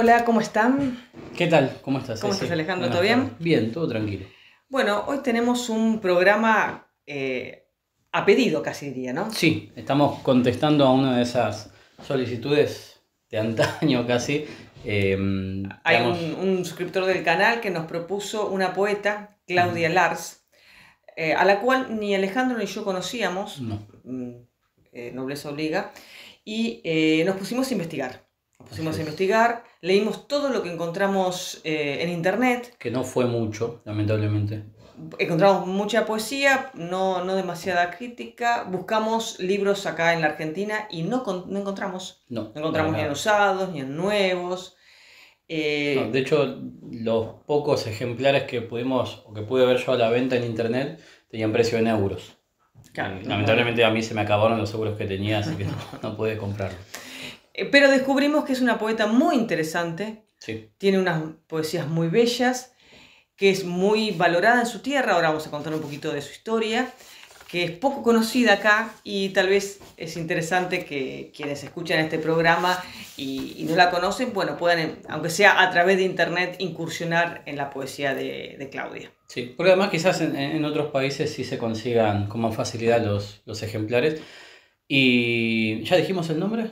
Hola, ¿cómo están? ¿Qué tal? ¿Cómo estás? ¿Cómo estás, Alejandro? ¿Todo bien? Bien, todo tranquilo. Bueno, hoy tenemos un programa eh, a pedido, casi diría, ¿no? Sí, estamos contestando a una de esas solicitudes de antaño casi. Em, Hay un, suscriptor del canal que nos propuso una poeta, Claudia Lars, eh, a la cual ni Alejandro ni yo conocíamos, no. Mm, eh, nobleza obliga, y nos pusimos a investigar pusimos a investigar, leímos todo lo que encontramos eh, en internet. Que no fue mucho, lamentablemente. Encontramos mucha poesía, no, demasiada crítica. Buscamos libros acá en la Argentina y no, encontramos. No, encontramos ni en usados, ni en nuevos. Eh, de hecho, los pocos ejemplares que pudimos o que pude ver yo a la venta en internet tenían precio en euros. Lamentablemente a mí se me acabaron los euros que tenía, así que no, no pude comprarlo. Eh, pero descubrimos que es una poeta muy interesante, tiene unas poesías muy bellas, que es muy valorada en su tierra, ahora vamos a contar un poquito de su historia, que es poco conocida acá y tal vez es interesante que quienes escuchan este programa y, no la conocen, bueno, puedan, em, aunque sea a través de internet, incursionar en la poesía de, Claudia. Sí, porque además quizás en, otros países sí se consigan con más facilidad los, los ejemplares. ¿Y ya dijimos el nombre?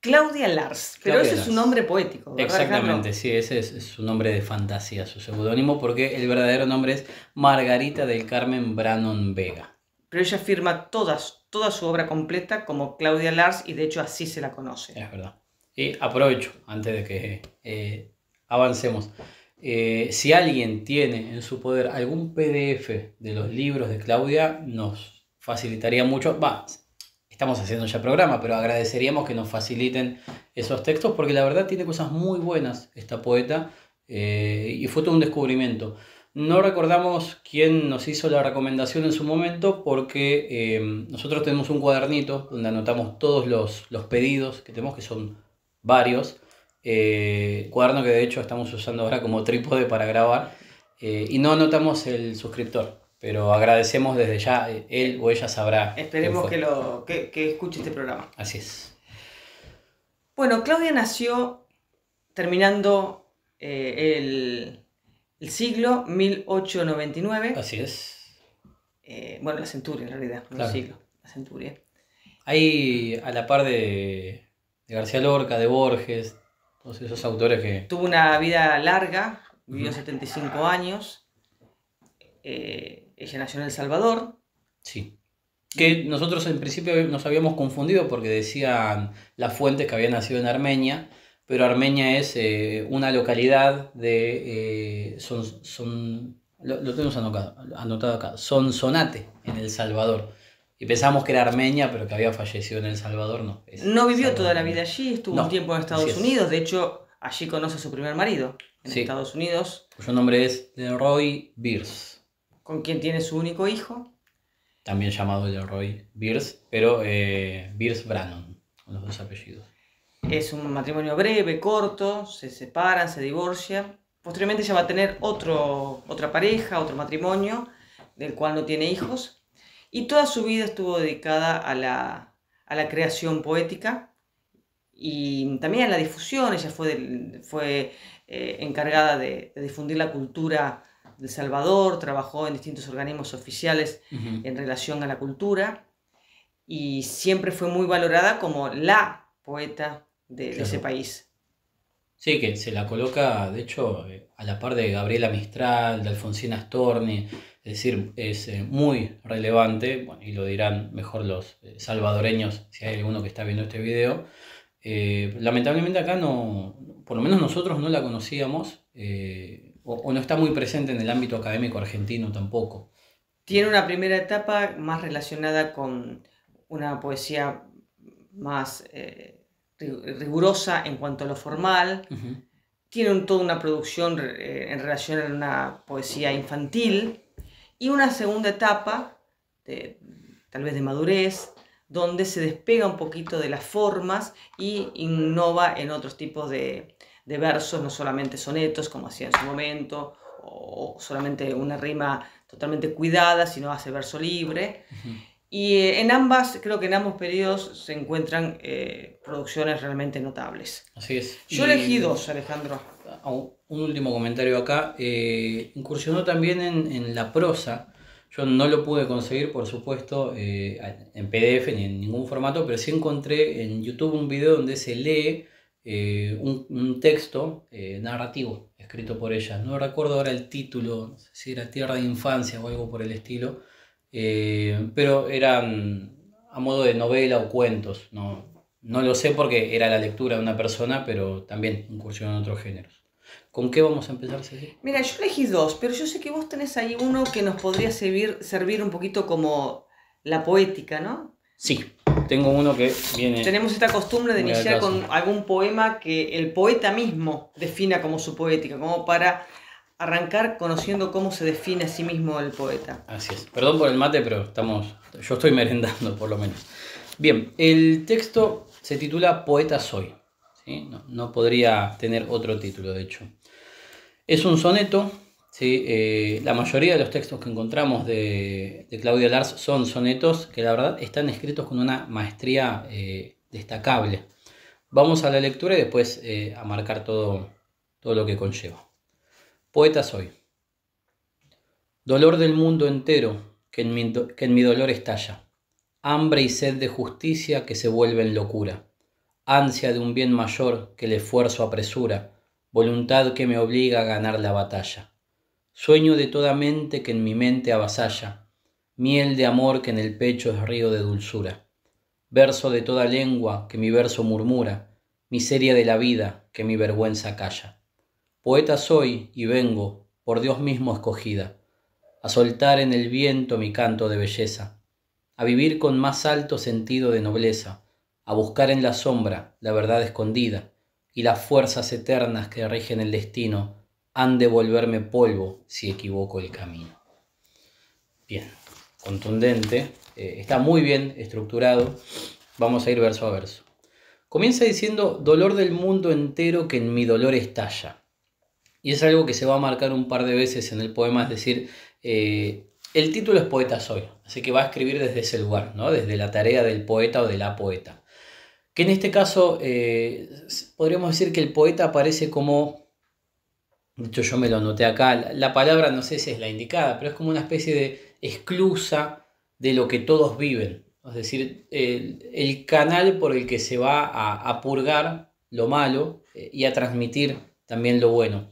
Claudia Lars, pero ese es su nombre poético. Exactamente, sí, ese es, su nombre de fantasía, su seudónimo, porque el verdadero nombre es Margarita del Carmen Branon Vega. Pero ella firma todas, toda su obra completa como Claudia Lars y de hecho así se la conoce. Es verdad. Y aprovecho, antes de que eh, avancemos, eh, si alguien tiene en su poder algún PDF de los libros de Claudia, nos facilitaría mucho. Va, estamos haciendo ya programa, pero agradeceríamos que nos faciliten esos textos porque la verdad tiene cosas muy buenas esta poeta eh, y fue todo un descubrimiento. No recordamos quién nos hizo la recomendación en su momento porque eh, nosotros tenemos un cuadernito donde anotamos todos los, pedidos que tenemos, que son varios. Eh, cuaderno que de hecho estamos usando ahora como trípode para grabar eh, y no anotamos el suscriptor pero agradecemos desde ya, eh, él o ella sabrá. Esperemos que, lo, escuche este programa. Así es. Bueno, Claudia nació terminando eh, el, siglo 1899. Así es. Eh, bueno, la centuria en realidad, el siglo, la centuria. Ahí a la par de, de, García Lorca, de Borges, todos esos autores que... Tuvo una vida larga, vivió 75 años. Ella nació en El Salvador. Sí. Que nosotros en principio nos habíamos confundido porque decían las fuentes que había nacido en Armenia, pero Armenia es eh, una localidad de. Eh, son, lo, tenemos anotado, acá, sonate en El Salvador. Y pensamos que era armenia, pero que había fallecido en El Salvador, no. no vivió toda la vida allí, estuvo un tiempo en Estados Unidos, de hecho, allí conoce a su primer marido, en Estados Unidos. Su nombre es Roy Beers con quien tiene su único hijo. También llamado Leroy Beers, pero eh, Beers Brannon, los dos apellidos. Es un matrimonio breve, corto, se separan, se divorcia. Posteriormente ella va a tener otro, otra pareja, otro matrimonio, del cual no tiene hijos. Y toda su vida estuvo dedicada a la, a la creación poética y también a la difusión. Ella fue, fue eh, encargada de difundir la cultura de Salvador, trabajó en distintos organismos oficiales en relación a la cultura y siempre fue muy valorada como la poeta de, ese país. Sí, que se la coloca, de hecho, eh, a la par de Gabriela Mistral, de Alfonsina Storni, es decir, es eh, muy relevante, y lo dirán mejor los eh, salvadoreños, si hay alguno que está viendo este video. lamentablemente acá no, por lo menos nosotros no la conocíamos, o, no está muy presente en el ámbito académico argentino tampoco. Tiene una primera etapa más relacionada con una poesía más eh, rigurosa en cuanto a lo formal. Tiene toda una producción eh, en relación a una poesía infantil. Y una segunda etapa, de, tal vez de madurez, donde se despega un poquito de las formas y innova en otros tipos de, de versos, no solamente sonetos, como hacía en su momento, o solamente una rima totalmente cuidada, sino hace verso libre. Y eh, en ambas, creo que en ambos periodos se encuentran eh, producciones realmente notables. Así es. Yo elegí dos, Alejandro. Ah, un último comentario acá. Eh, incursionó también en, en, la prosa. Yo no lo pude conseguir, por supuesto, en PDF ni en ningún formato, pero sí encontré en YouTube un video donde se lee eh, un, texto eh, narrativo escrito por ella. No recuerdo ahora el título, si era Tierra de Infancia o algo por el estilo, eh, pero eran mm, a modo de novela o cuentos. No, no lo sé porque era la lectura de una persona, pero también incursionó en otros géneros. ¿Con qué vamos a empezar, Ceci? Mira, yo elegí dos, pero yo sé que vos tenés ahí uno que nos podría servir, servir un poquito como la poética, ¿no? Sí. Tengo uno que viene. Tenemos esta costumbre de iniciar con algún poema que el poeta mismo defina como su poética, como para arrancar conociendo cómo se define a sí mismo el poeta. Así es. Perdón por el mate, pero estamos. Yo estoy merendando, por lo menos. Bien, el texto se titula Poeta soy. no podría tener otro título, de hecho. Es un soneto ¿sí? Eh, la mayoría de los textos que encontramos de, Claudia Lars son sonetos que la verdad están escritos con una maestría eh, destacable. Vamos a la lectura y después eh, a marcar todo, todo lo que conlleva. Poeta soy. Dolor del mundo entero que en, mi, que en mi dolor estalla. Hambre y sed de justicia que se vuelven locura. Ansia de un bien mayor que el esfuerzo apresura. Voluntad que me obliga a ganar la batalla sueño de toda mente que en mi mente avasalla, miel de amor que en el pecho es río de dulzura, verso de toda lengua que mi verso murmura, miseria de la vida que mi vergüenza calla. Poeta soy y vengo, por Dios mismo escogida, a soltar en el viento mi canto de belleza, a vivir con más alto sentido de nobleza, a buscar en la sombra la verdad escondida y las fuerzas eternas que rigen el destino han de volverme polvo si equivoco el camino. Bien, contundente, eh, está muy bien estructurado, vamos a ir verso a verso. Comienza diciendo, dolor del mundo entero que en mi dolor estalla. Y es algo que se va a marcar un par de veces en el poema, es decir, eh, el título es Poeta soy, así que va a escribir desde ese lugar, ¿no? desde la tarea del poeta o de la poeta. Que en este caso eh, podríamos decir que el poeta aparece como de hecho, yo me lo anoté acá. La palabra no sé si es la indicada, pero es como una especie de esclusa de lo que todos viven. Es decir, el, canal por el que se va a, purgar lo malo eh, y a transmitir también lo bueno.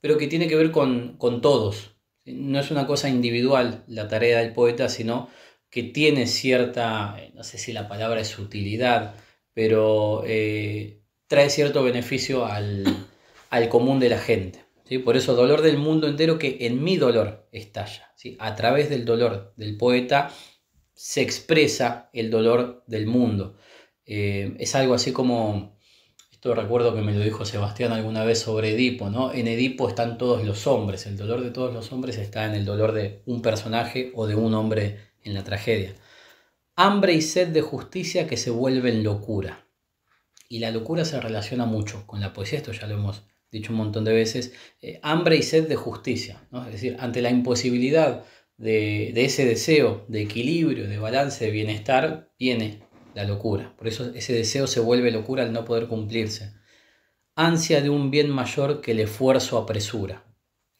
Pero que tiene que ver con, todos. No es una cosa individual la tarea del poeta, sino que tiene cierta, eh, no sé si la palabra es utilidad, pero eh, trae cierto beneficio al común de la gente. Por eso dolor del mundo entero que en mi dolor estalla. ¿sí? A través del dolor del poeta se expresa el dolor del mundo. Eh, es algo así como, esto recuerdo que me lo dijo Sebastián alguna vez sobre Edipo, ¿no? En Edipo están todos los hombres, el dolor de todos los hombres está en el dolor de un personaje o de un hombre en la tragedia. Hambre y sed de justicia que se vuelven locura. Y la locura se relaciona mucho con la poesía, esto ya lo hemos dicho un montón de veces, eh, hambre y sed de justicia. Es decir, ante la imposibilidad de, ese deseo de equilibrio, de balance, de bienestar, viene la locura. Por eso ese deseo se vuelve locura al no poder cumplirse. Ansia de un bien mayor que el esfuerzo apresura.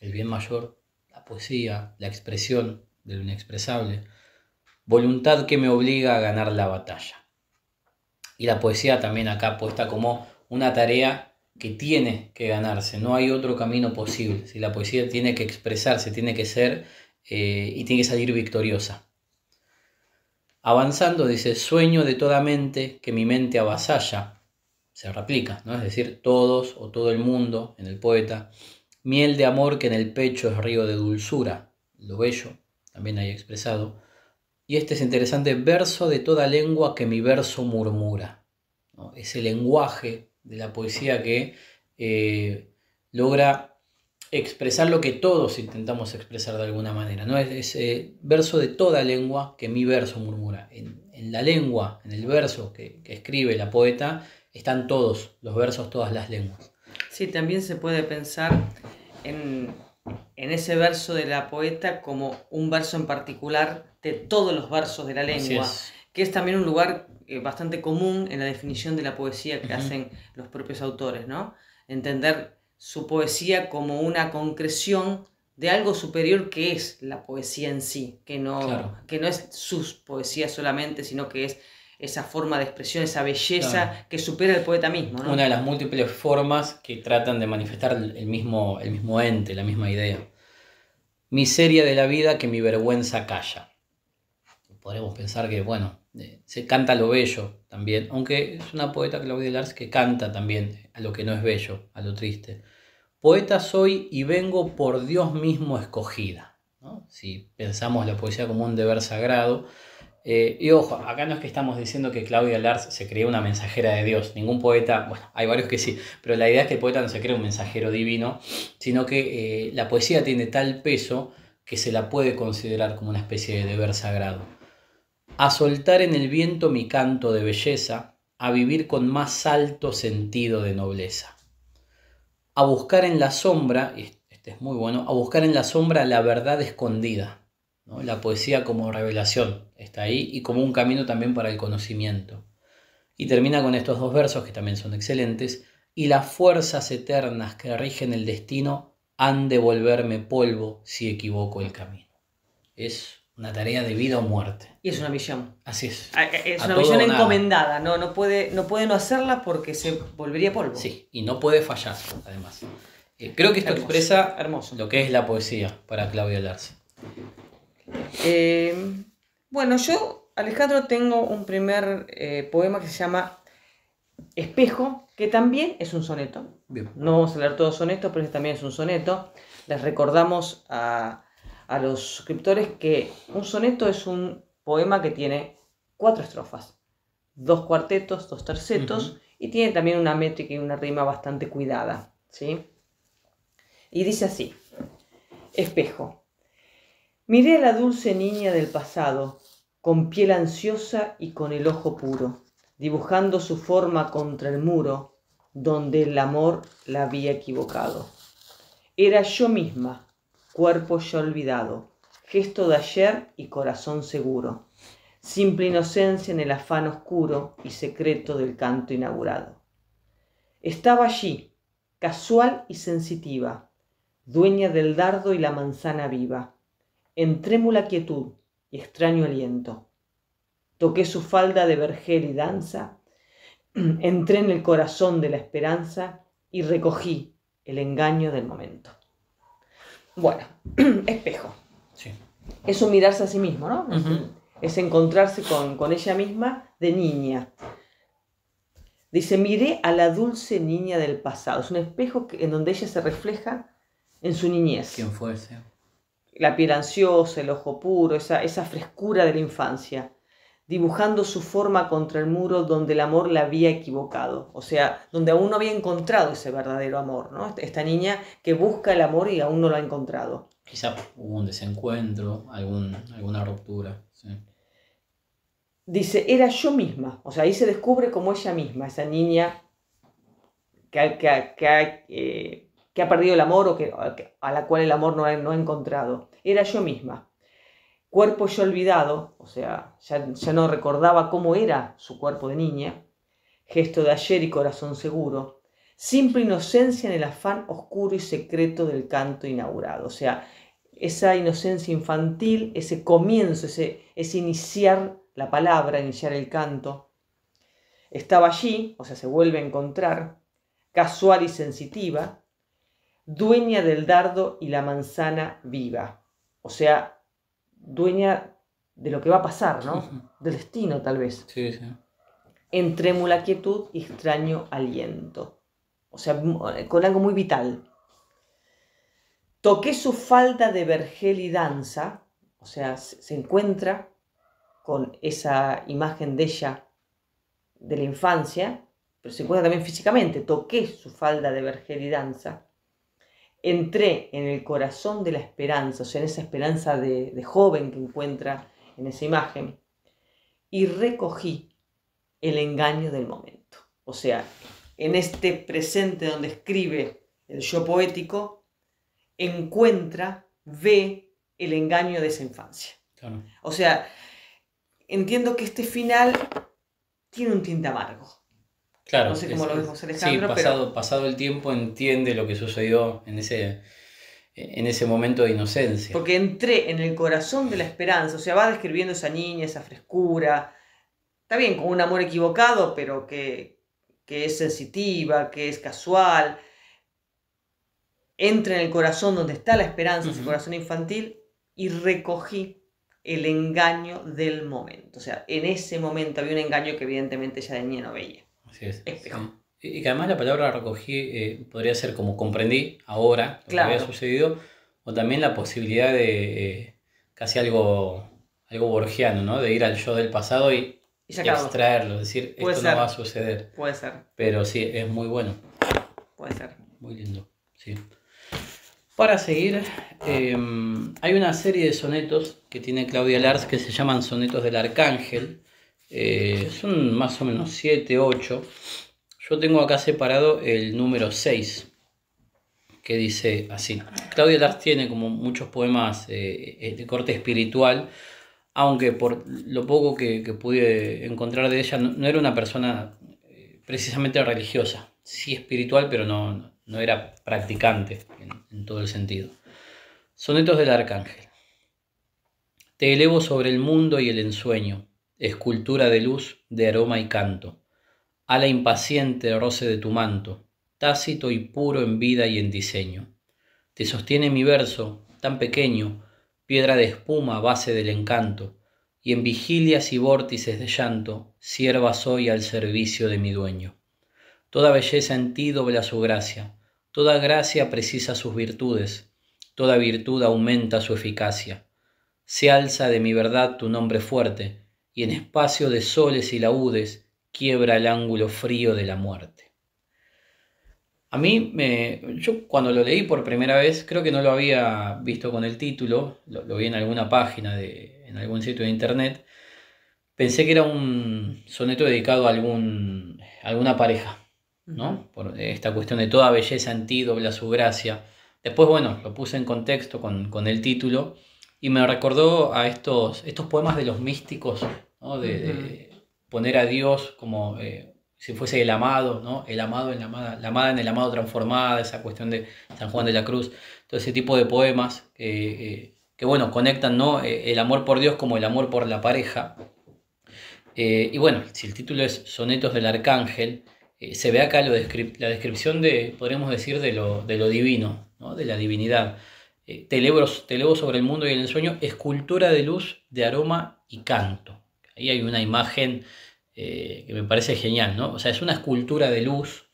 El bien mayor, la poesía, la expresión de lo inexpresable. Voluntad que me obliga a ganar la batalla. Y la poesía también acá puesta como una tarea que tiene que ganarse, no hay otro camino posible. Si la poesía tiene que expresarse, tiene que ser eh, y tiene que salir victoriosa. Avanzando, dice, sueño de toda mente que mi mente avasalla, se replica, ¿no? Es decir, todos o todo el mundo en el poeta, miel de amor que en el pecho es río de dulzura, lo bello, también hay expresado. Y este es interesante, verso de toda lengua que mi verso murmura, ¿no? ese lenguaje de la poesía que eh, logra expresar lo que todos intentamos expresar de alguna manera. ¿no? Es ese eh, verso de toda lengua que mi verso murmura. En, la lengua, en el verso que, escribe la poeta, están todos los versos, todas las lenguas. Sí, también se puede pensar en, en ese verso de la poeta como un verso en particular de todos los versos de la lengua que es también un lugar eh, bastante común en la definición de la poesía que hacen los propios autores, ¿no? Entender su poesía como una concreción de algo superior que es la poesía en sí, que no, que no es sus poesías solamente, sino que es esa forma de expresión, esa belleza que supera el poeta mismo. Una de las múltiples formas que tratan de manifestar el mismo, el mismo ente, la misma idea. Miseria de la vida que mi vergüenza calla. Podremos pensar que, bueno, se canta lo bello también, aunque es una poeta Claudia Lars que canta también a lo que no es bello, a lo triste. Poeta soy y vengo por Dios mismo escogida. Si pensamos la poesía como un deber sagrado, eh, y ojo, acá no es que estamos diciendo que Claudia Lars se cree una mensajera de Dios. Ningún poeta, bueno, hay varios que sí, pero la idea es que el poeta no se cree un mensajero divino, sino que eh, la poesía tiene tal peso que se la puede considerar como una especie de deber sagrado a soltar en el viento mi canto de belleza, a vivir con más alto sentido de nobleza, a buscar en la sombra, y este es muy bueno, a buscar en la sombra la verdad escondida, la poesía como revelación está ahí y como un camino también para el conocimiento. Y termina con estos dos versos que también son excelentes, y las fuerzas eternas que rigen el destino han de volverme polvo si equivoco el camino. Es una tarea de vida o muerte. Y es una misión. Así es. Ah, eh, es una misión encomendada, no, no, puede, no puede no hacerla porque se volvería polvo. Sí, y no puede fallar, además. Eh, creo que esto expresa Hermoso. lo que es la poesía para Claudio Larce. Eh, bueno, yo, Alejandro, tengo un primer poema que se llama Espejo, que también es un soneto. No vamos a leer todos sonetos, pero este también es un soneto. Les recordamos a a los suscriptores que un soneto es un poema que tiene cuatro estrofas, dos cuartetos, dos tercetos, y tiene también una métrica y una rima bastante cuidada. ¿sí? Y dice así, espejo. Miré a la dulce niña del pasado, con piel ansiosa y con el ojo puro, dibujando su forma contra el muro, donde el amor la había equivocado. Era yo misma, cuerpo ya olvidado, gesto de ayer y corazón seguro, simple inocencia en el afán oscuro y secreto del canto inaugurado. Estaba allí, casual y sensitiva, dueña del dardo y la manzana viva, en trémula quietud y extraño aliento. Toqué su falda de vergel y danza, entré en el corazón de la esperanza y recogí el engaño del momento. Bueno, espejo. Sí. Es mirarse a sí mismo, ¿no? Es encontrarse con, ella misma de niña. Dice, miré a la dulce niña del pasado. Es un espejo en donde ella se refleja en su niñez. ¿Quién ese? La piel ansiosa, el ojo puro, esa frescura de la infancia dibujando su forma contra el muro donde el amor la había equivocado, o sea, donde aún no había encontrado ese verdadero amor, ¿no? Este, esta niña que busca el amor y aún no lo ha encontrado. Quizá hubo un desencuentro, alguna ruptura. Dice, era yo misma, o sea, ahí se descubre como ella misma, esa niña que, eh, que, ha perdido el amor o que, a la cual el amor no no ha encontrado. Era yo misma cuerpo ya olvidado, o sea, ya, no recordaba cómo era su cuerpo de niña, gesto de ayer y corazón seguro, simple inocencia en el afán oscuro y secreto del canto inaugurado, o sea, esa inocencia infantil, ese comienzo, ese, ese iniciar la palabra, iniciar el canto, estaba allí, o sea, se vuelve a encontrar, casual y sensitiva, dueña del dardo y la manzana viva. O sea, dueña de lo que va a pasar, ¿no? Del destino, tal vez. Sí, sí. En trémula quietud y extraño aliento. O sea, eh, con algo muy vital. Toqué su falda de vergel y danza, o sea, se encuentra con esa imagen de ella de la infancia, pero se encuentra también físicamente. Toqué su falda de vergel y danza entré en el corazón de la esperanza, o sea, en esa esperanza de, joven que encuentra en esa imagen, y recogí el engaño del momento. O sea, en este presente donde escribe el yo poético, encuentra, ve el engaño de esa infancia. O sea, entiendo que este final tiene un tinte amargo. No sé cómo lo vemos Alejandro. Sí, pasado, pasado el tiempo entiende lo que sucedió en ese, en ese momento de inocencia. Porque entré en el corazón de la esperanza, o sea, va describiendo esa niña, esa frescura. Está bien, con un amor equivocado, pero que, es sensitiva, que es casual. Entra en el corazón donde está la esperanza, ese corazón infantil, y recogí el engaño del momento. O sea, en ese momento había un engaño que evidentemente ella de niña no veía. Y que además la palabra recogí eh, podría ser como comprendí ahora lo que había sucedido, o también la posibilidad de eh, casi algo, algo borgiano, ¿no? De ir al yo del pasado y, y, decir, esto no va a suceder. Puede ser. Pero sí, es muy bueno. Puede ser. Muy lindo, Para seguir, em, hay una serie de sonetos que tiene Claudia Lars que se llaman Sonetos del Arcángel. Eh, son más o menos 7, 8. Yo tengo acá separado el número 6, que dice así. Claudia Lars tiene como muchos poemas eh, eh, de corte espiritual, aunque por lo poco que, pude encontrar de ella, no, era una persona precisamente religiosa. Sí espiritual, pero no, no era practicante en todo el sentido. Sonetos del Arcángel. Te elevo sobre el mundo y el ensueño escultura de luz, de aroma y canto. Ala impaciente roce de tu manto, tácito y puro en vida y en diseño. Te sostiene mi verso, tan pequeño, piedra de espuma, base del encanto, y en vigilias y vórtices de llanto, sierva soy al servicio de mi dueño. Toda belleza en ti dobla su gracia, toda gracia precisa sus virtudes, toda virtud aumenta su eficacia. Se alza de mi verdad tu nombre fuerte, y en espacio de soles y laúdes quiebra el ángulo frío de la muerte. A mí, me, yo cuando lo leí por primera vez, creo que no lo había visto con el título, lo, vi en alguna página, de, en algún sitio de internet, pensé que era un soneto dedicado a algún, alguna pareja, ¿no? Por esta cuestión de toda belleza en ti dobla su gracia. Después, bueno, lo puse en contexto con el título y me recordó a estos, estos poemas de los místicos, de, poner a Dios como eh, si fuese el amado, ¿no? el amado en la amada, amada en el amado transformada, esa cuestión de San Juan de la Cruz, todo ese tipo de poemas que eh, bueno, conectan eh, el amor por Dios como el amor por la pareja. y bueno, si el título es Sonetos del Arcángel, se ve acá la descripción de, podríamos decir, de lo, de lo divino, de la divinidad eh, sobre el mundo y el sueño escultura de luz, de aroma y canto. Ahí hay una imagen eh, que me parece genial, ¿no? O sea, es una escultura de luz.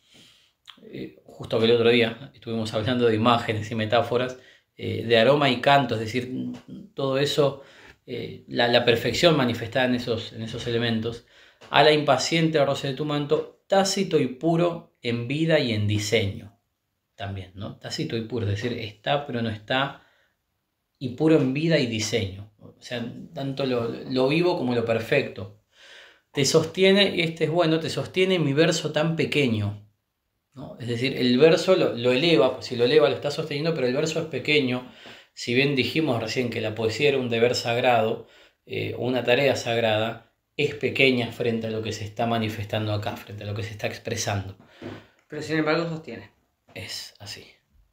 Eh, justo que el otro día estuvimos hablando de imágenes y metáforas, eh, de aroma y canto, es decir, todo eso, la, perfección manifestada en esos, en esos elementos. A la impaciente roce de tu manto, tácito y puro en vida y en diseño también, ¿no? Tácito y puro, es decir, está pero no está, y puro en vida y diseño, o sea, tanto lo, vivo como lo perfecto. Te sostiene, y este es bueno, te sostiene mi verso tan pequeño, ¿no? Es decir, el verso lo, eleva, pues si lo eleva lo está sosteniendo, pero el verso es pequeño, si bien dijimos recién que la poesía era un deber sagrado, eh, una tarea sagrada, es pequeña frente a lo que se está manifestando acá, frente a lo que se está expresando. Pero sin embargo sostiene es así.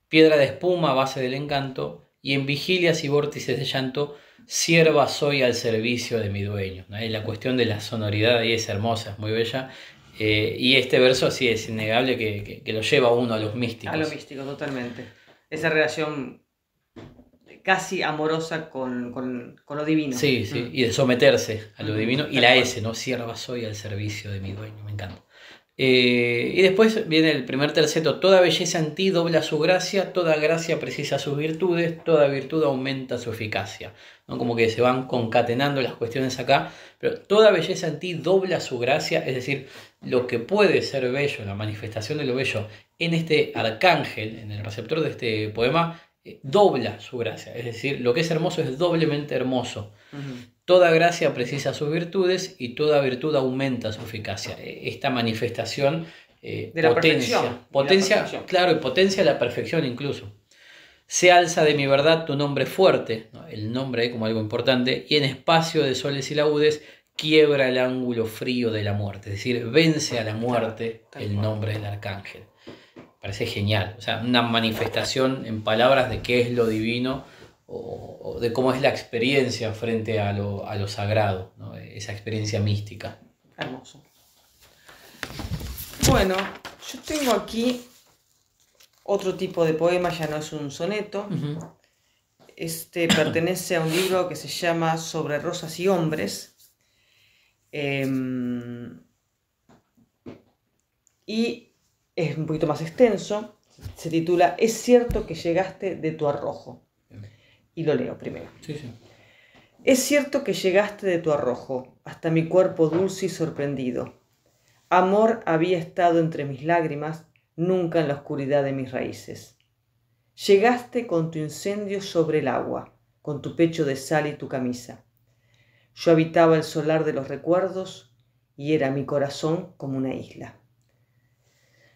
Piedra de espuma, base del encanto, y en vigilias y vórtices de llanto, sierva soy al servicio de mi dueño. La cuestión de la sonoridad ahí es hermosa, es muy bella. Eh, y este verso así es innegable que, lo lleva uno a los místicos. A lo místico, totalmente. Esa relación casi amorosa con, lo divino. Sí, sí, mm. y de someterse a lo mm, divino. Y la S, ¿no? Sierva soy al servicio de mi dueño, me encanta. Eh, y después viene el primer terceto, toda belleza en ti dobla su gracia, toda gracia precisa sus virtudes, toda virtud aumenta su eficacia. Como que se van concatenando las cuestiones acá, pero toda belleza en ti dobla su gracia, es decir, lo que puede ser bello, la manifestación de lo bello en este arcángel, en el receptor de este poema, eh, dobla su gracia, es decir, lo que es hermoso es doblemente hermoso. Toda gracia precisa sus virtudes y toda virtud aumenta su eficacia. E, esta manifestación eh, de la potencia, potencia claro, y potencia la perfección incluso. Se alza de mi verdad tu nombre fuerte, el nombre como algo importante, y en espacio de soles y laudes quiebra el ángulo frío de la muerte, es decir, vence a la muerte el nombre del arcángel. Parece genial, o sea, una manifestación en palabras de qué es lo divino o, de cómo es la experiencia frente a lo, sagrado, esa experiencia mística. Hermoso. Bueno, yo tengo aquí otro tipo de poema, ya no es un soneto. Este pertenece a un libro que se llama Sobre Rosas y Hombres. Em, y es un poquito más extenso. Se titula Es cierto que llegaste de tu arrojo. Y lo leo primero. Es cierto que llegaste de tu arrojo hasta mi cuerpo dulce y sorprendido. Amor había estado entre mis lágrimas, nunca en la oscuridad de mis raíces. Llegaste con tu incendio sobre el agua, con tu pecho de sal y tu camisa. Yo habitaba el solar de los recuerdos y era mi corazón como una isla.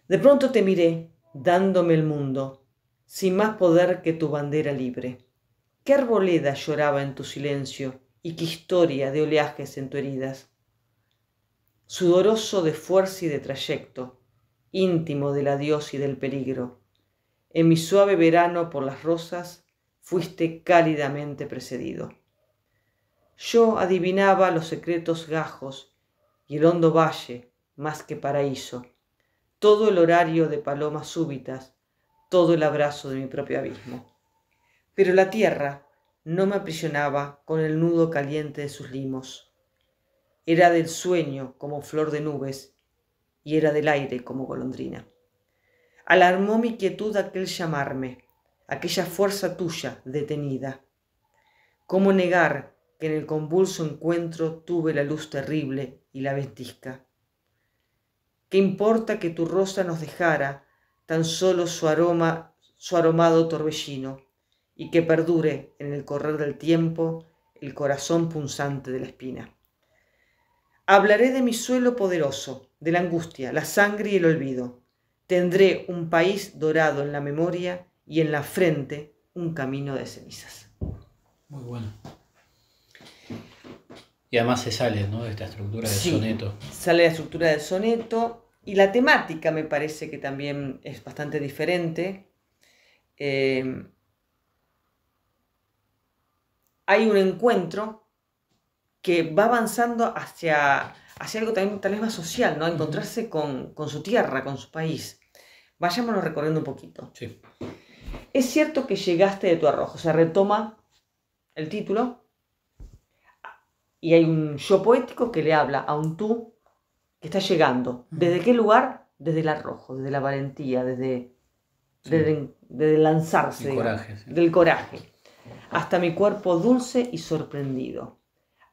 De pronto te miré, dándome el mundo, sin más poder que tu bandera libre. ¿Qué arboleda lloraba en tu silencio y qué historia de oleajes en tu heridas? Sudoroso de fuerza y de trayecto, íntimo del adiós y del peligro, en mi suave verano por las rosas fuiste cálidamente precedido. Yo adivinaba los secretos gajos y el hondo valle, más que paraíso, todo el horario de palomas súbitas, todo el abrazo de mi propio abismo pero la tierra no me aprisionaba con el nudo caliente de sus limos. Era del sueño como flor de nubes y era del aire como golondrina. Alarmó mi quietud aquel llamarme, aquella fuerza tuya detenida. ¿Cómo negar que en el convulso encuentro tuve la luz terrible y la ventisca? ¿Qué importa que tu rosa nos dejara tan solo su aroma, su aromado torbellino? y que perdure en el correr del tiempo el corazón punzante de la espina. Hablaré de mi suelo poderoso, de la angustia, la sangre y el olvido. Tendré un país dorado en la memoria y en la frente un camino de cenizas. Muy bueno. Y además se sale ¿no? de esta estructura del soneto. Sale la estructura del soneto y la temática me parece que también es bastante diferente. Eh, hay un encuentro que va avanzando hacia, hacia algo también tal vez más social, ¿no? Encontrarse con, su tierra, con su país. Vayámonos recorriendo un poquito. Sí. Es cierto que llegaste de tu arrojo, se retoma el título y hay un yo poético que le habla a un tú que está llegando. ¿Desde qué lugar? Desde el arrojo, desde la valentía, desde, lanzarse. Del coraje, sí. Del coraje hasta mi cuerpo dulce y sorprendido.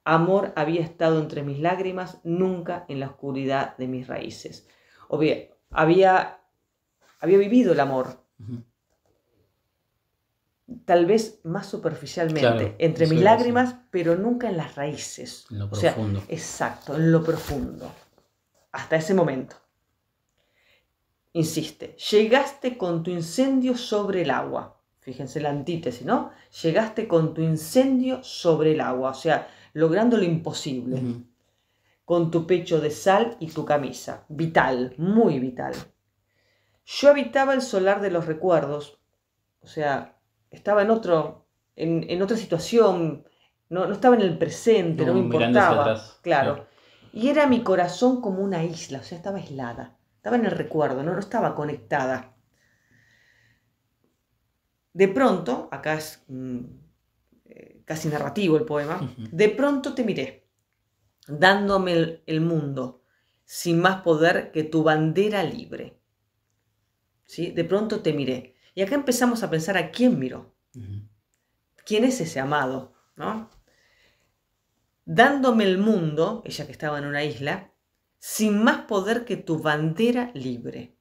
Amor había estado entre mis lágrimas, nunca en la oscuridad de mis raíces. había, había vivido el amor, tal vez más superficialmente, entre mis lágrimas, pero nunca en las raíces. En lo profundo. exacto, en lo profundo. Hasta ese momento. Insiste, llegaste con tu incendio sobre el agua Fíjense la antítesis, ¿no? Llegaste con tu incendio sobre el agua, o sea, logrando lo imposible. Con tu pecho de sal y tu camisa. Vital, muy vital. Yo habitaba el solar de los recuerdos, o sea, estaba en otro, en, otra situación, no, estaba en el presente, no, me importaba. Claro. Y era mi corazón como una isla, o sea, estaba aislada, estaba en el recuerdo, no estaba conectada de pronto, acá es mm, eh, casi narrativo el poema, de pronto te miré, dándome el, mundo, sin más poder que tu bandera libre. ¿Sí? De pronto te miré. Y acá empezamos a pensar a quién miró. ¿Quién es ese amado? ¿No? Dándome el mundo, ella que estaba en una isla, sin más poder que tu bandera libre.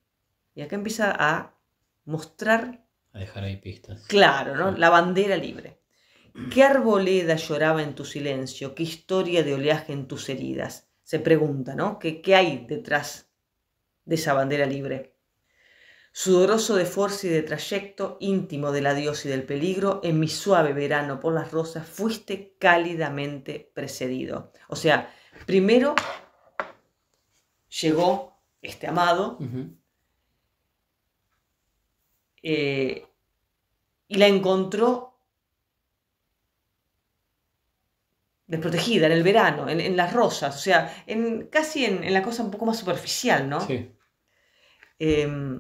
Y acá empieza a mostrar dejar ahí pistas. Claro, ¿no? La bandera libre. ¿Qué arboleda lloraba en tu silencio? ¿Qué historia de oleaje en tus heridas? Se pregunta, ¿no? ¿Qué, hay detrás de esa bandera libre? Sudoroso de fuerza y de trayecto, íntimo del adiós y del peligro, en mi suave verano por las rosas fuiste cálidamente precedido. O sea, primero llegó este amado, eh, y la encontró desprotegida en el verano, en, las rosas, o sea, en, casi en, la cosa un poco más superficial, ¿no? Sí. Em,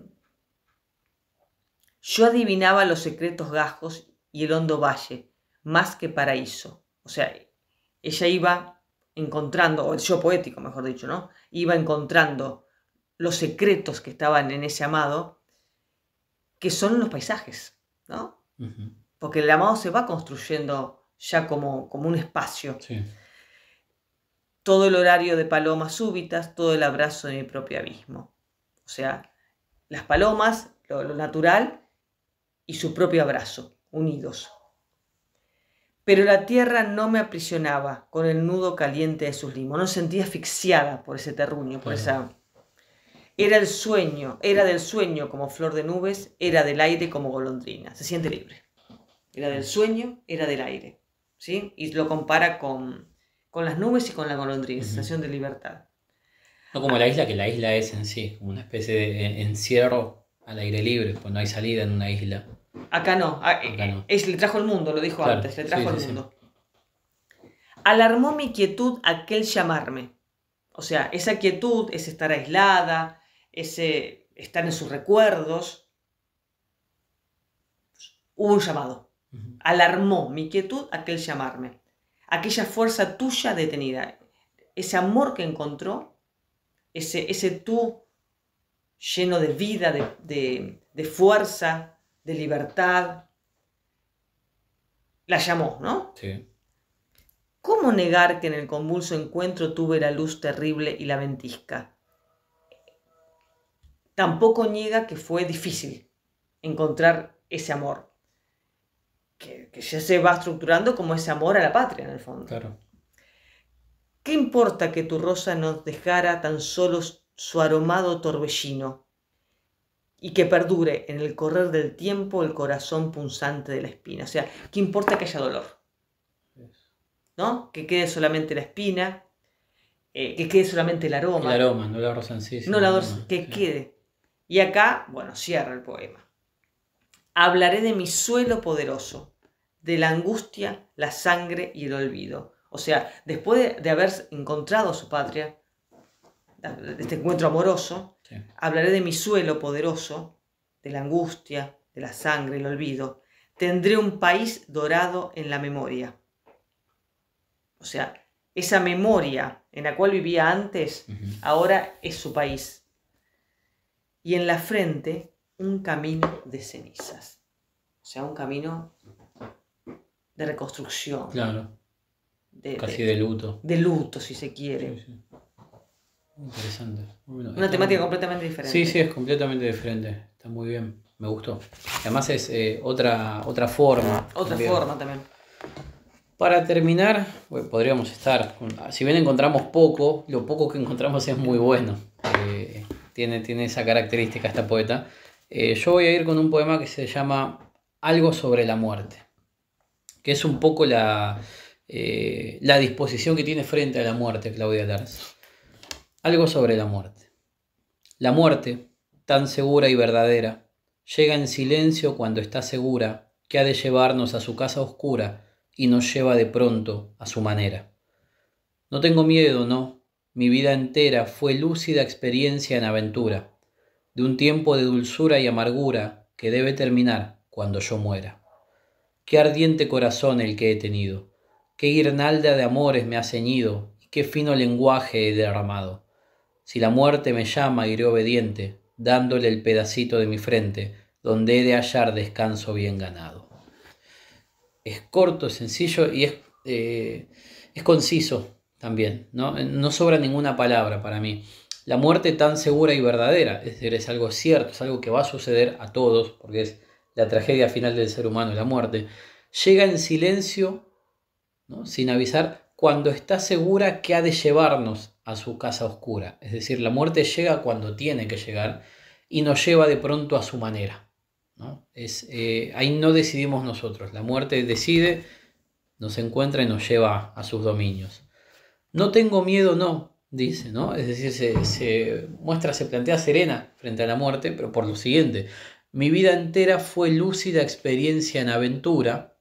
yo adivinaba los secretos gajos y el hondo valle, más que paraíso. O sea, ella iba encontrando, el yo poético, mejor dicho, ¿no? Iba encontrando los secretos que estaban en ese amado que son los paisajes, ¿no? Porque el amado se va construyendo ya como, como un espacio. Todo el horario de palomas súbitas, todo el abrazo de mi propio abismo. O sea, las palomas, lo, natural y su propio abrazo, unidos. Pero la tierra no me aprisionaba con el nudo caliente de sus limos, no sentía asfixiada por ese terruño, por esa era el sueño, era del sueño como flor de nubes, era del aire como golondrina. Se siente libre. Era del sueño, era del aire. ¿Sí? Y lo compara con, con las nubes y con la golondrina, sensación de libertad. No como la isla, que la isla es en sí, una especie de encierro al aire libre, pues no hay salida en una isla. Acá no, ah, Acá eh, no. Es, le trajo el mundo, lo dijo antes, le trajo el mundo. Alarmó mi quietud aquel llamarme. O sea, esa quietud es estar aislada, ese, están en sus recuerdos. Hubo un llamado. Alarmó mi quietud aquel llamarme. Aquella fuerza tuya detenida. Ese amor que encontró. Ese, ese tú lleno de vida, de, de, de fuerza, de libertad. La llamó, ¿no? Sí. ¿Cómo negar que en el convulso encuentro tuve la luz terrible y la ventisca? tampoco niega que fue difícil encontrar ese amor, que, ya se va estructurando como ese amor a la patria en el fondo. Claro. ¿Qué importa que tu rosa nos dejara tan solo su aromado torbellino y que perdure en el correr del tiempo el corazón punzante de la espina? O sea, ¿qué importa que haya dolor? ¿No? Que quede solamente la espina, eh, que quede solamente el aroma. El aroma, no la rosa en sí. No la rosa, que quede. Y acá, bueno, cierra el poema. Hablaré de mi suelo poderoso, de la angustia, la sangre y el olvido. O sea, después de, haber encontrado su patria, de este encuentro amoroso, hablaré de mi suelo poderoso, de la angustia, de la sangre, y el olvido. Tendré un país dorado en la memoria. O sea, esa memoria en la cual vivía antes, ahora es su país y en la frente un camino de cenizas. O sea, un camino de reconstrucción. Claro. Casi de, luto. De luto, si se quiere. Interesante. Una temática completamente diferente. Sí, sí, es completamente diferente. Está muy bien. Me gustó. Además es eh, otra, otra forma. Otra forma también. Para terminar, podríamos estar, si bien encontramos poco, lo poco que encontramos es muy bueno tiene, esa característica esta poeta. Eh, yo voy a ir con un poema que se llama Algo sobre la muerte, que es un poco la, eh, la disposición que tiene frente a la muerte Claudia Lars. Algo sobre la muerte. La muerte, tan segura y verdadera, llega en silencio cuando está segura que ha de llevarnos a su casa oscura y nos lleva de pronto a su manera. No tengo miedo, no, mi vida entera fue lúcida experiencia en aventura, de un tiempo de dulzura y amargura que debe terminar cuando yo muera. Qué ardiente corazón el que he tenido, qué guirnalda de amores me ha ceñido y qué fino lenguaje he derramado. Si la muerte me llama, iré obediente, dándole el pedacito de mi frente, donde he de hallar descanso bien ganado. Es corto, es sencillo y es, eh, es conciso también, ¿no? No sobra ninguna palabra para mí. La muerte tan segura y verdadera, es es algo cierto, es algo que va a suceder a todos, porque es la tragedia final del ser humano, la muerte, llega en silencio, sin avisar, cuando está segura que ha de llevarnos a su casa oscura. Es decir, la muerte llega cuando tiene que llegar y nos lleva de pronto a su manera. Es, eh, ahí no decidimos nosotros, la muerte decide, nos encuentra y nos lleva a sus dominios. No tengo miedo, no, dice, ¿no? Es decir, se, muestra, se plantea serena frente a la muerte, pero por lo siguiente, mi vida entera fue lúcida experiencia en aventura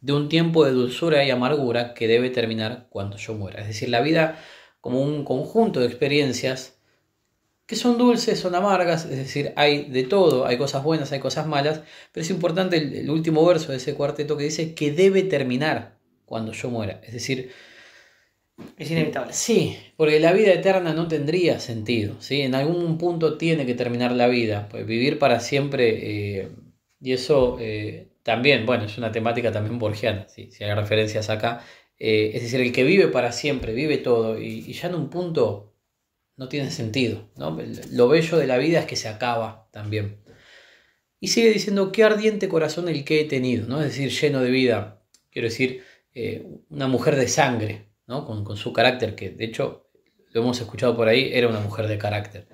de un tiempo de dulzura y amargura que debe terminar cuando yo muera. Es decir, la vida como un conjunto de experiencias que son dulces, son amargas, es decir, hay de todo, hay cosas buenas, hay cosas malas, pero es importante el último verso de ese cuarteto que dice que debe terminar cuando yo muera. Es decir, es inevitable. Sí, porque la vida eterna no tendría sentido. ¿sí? En algún punto tiene que terminar la vida. Pues vivir para siempre, eh, y eso eh, también, bueno, es una temática también borgiana, si hay referencias acá. Eh, es decir, el que vive para siempre, vive todo, y, ya en un punto no tiene sentido. ¿no? Lo bello de la vida es que se acaba también. Y sigue diciendo, qué ardiente corazón el que he tenido, ¿no? es decir, lleno de vida. Quiero decir, una mujer de sangre, con, su carácter, que de hecho lo hemos escuchado por ahí, era una mujer de carácter.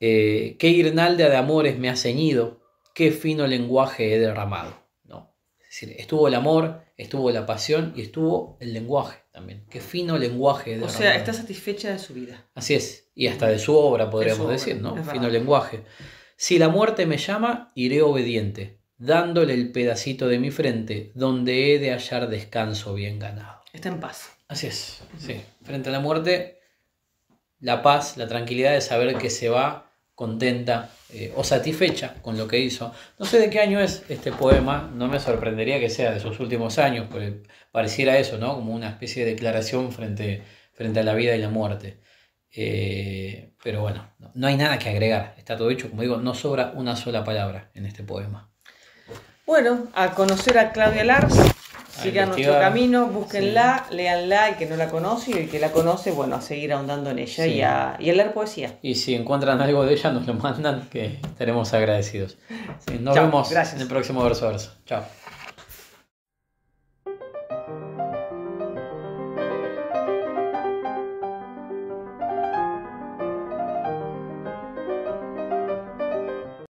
Eh, ¿Qué guirnalda de amores me ha ceñido? ¿Qué fino lenguaje he derramado? ¿No? Es decir, estuvo el amor, estuvo la pasión y estuvo el lenguaje también. Qué fino lenguaje he derramado. O sea, está satisfecha de su vida. Así es, y hasta de su obra podríamos decir, ¿no? Fino lenguaje. Si la muerte me llama, iré obediente, dándole el pedacito de mi frente donde he de hallar descanso bien ganado. Está en paz. Así es, sí. Frente a la muerte, la paz, la tranquilidad de saber que se va contenta eh, o satisfecha con lo que hizo. No sé de qué año es este poema, no me sorprendería que sea de sus últimos años, porque pareciera eso, ¿no? Como una especie de declaración frente, frente a la vida y la muerte. Eh, pero bueno, no, hay nada que agregar, está todo hecho, como digo, no sobra una sola palabra en este poema. Bueno, a conocer a Claudia Lars. Sigan nuestro camino, búsquenla, leanla, el que no la conoce y el que la conoce, bueno, a seguir ahondando en ella y, a, leer poesía. Y si encuentran algo de ella, nos lo mandan, que estaremos agradecidos. nos vemos gracias. en el próximo verso verso. Chao.